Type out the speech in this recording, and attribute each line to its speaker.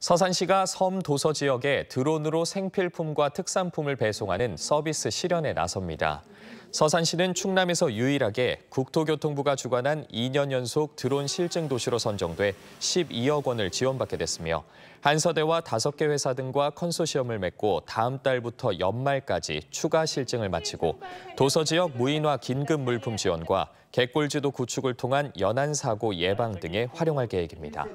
Speaker 1: 서산시가 섬 도서 지역에 드론으로 생필품과 특산품을 배송하는 서비스 실현에 나섭니다. 서산시는 충남에서 유일하게 국토교통부가 주관한 2년 연속 드론 실증 도시로 선정돼 12억 원을 지원받게 됐으며 한서대와 5개 회사 등과 컨소시엄을 맺고 다음 달부터 연말까지 추가 실증을 마치고 도서 지역 무인화 긴급 물품 지원과 객골지도 구축을 통한 연안 사고 예방 등에 활용할 계획입니다.